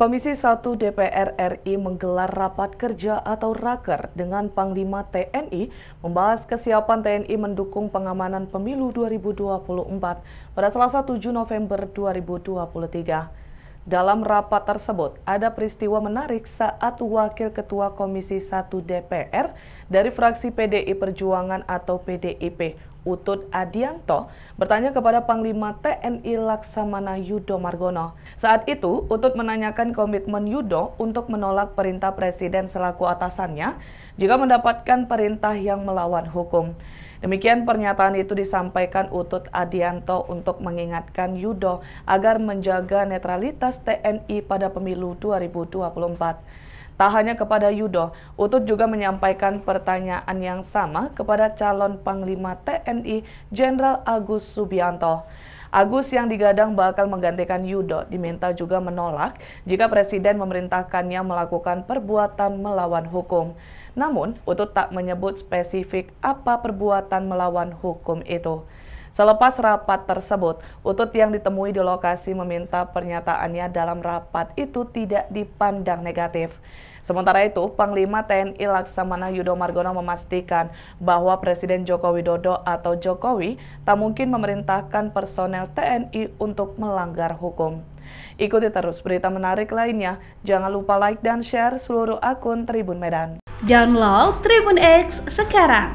Komisi 1 DPR RI menggelar rapat kerja atau raker dengan Panglima TNI membahas kesiapan TNI mendukung pengamanan pemilu 2024 pada Selasa 7 November 2023. Dalam rapat tersebut, ada peristiwa menarik saat Wakil Ketua Komisi 1 DPR dari fraksi PDI Perjuangan atau PDIP, Utut Adianto, bertanya kepada Panglima TNI Laksamana Yudo Margono. Saat itu, Utut menanyakan komitmen Yudo untuk menolak perintah Presiden selaku atasannya jika mendapatkan perintah yang melawan hukum. Demikian pernyataan itu disampaikan Utut Adianto untuk mengingatkan Yudo agar menjaga netralitas TNI pada pemilu 2024. Tak hanya kepada Yudo, Utut juga menyampaikan pertanyaan yang sama kepada calon Panglima TNI Jenderal Agus Subianto. Agus yang digadang bakal menggantikan Yudo diminta juga menolak jika Presiden memerintahkannya melakukan perbuatan melawan hukum. Namun, Utut tak menyebut spesifik apa perbuatan melawan hukum itu. Selepas rapat tersebut, Utut yang ditemui di lokasi meminta pernyataannya dalam rapat itu tidak dipandang negatif. Sementara itu, Panglima TNI Laksamana Yudo Margono memastikan bahwa Presiden Joko Widodo atau Jokowi tak mungkin memerintahkan personel TNI untuk melanggar hukum. Ikuti terus berita menarik lainnya. Jangan lupa like dan share seluruh akun Tribun Medan. Download Tribun X sekarang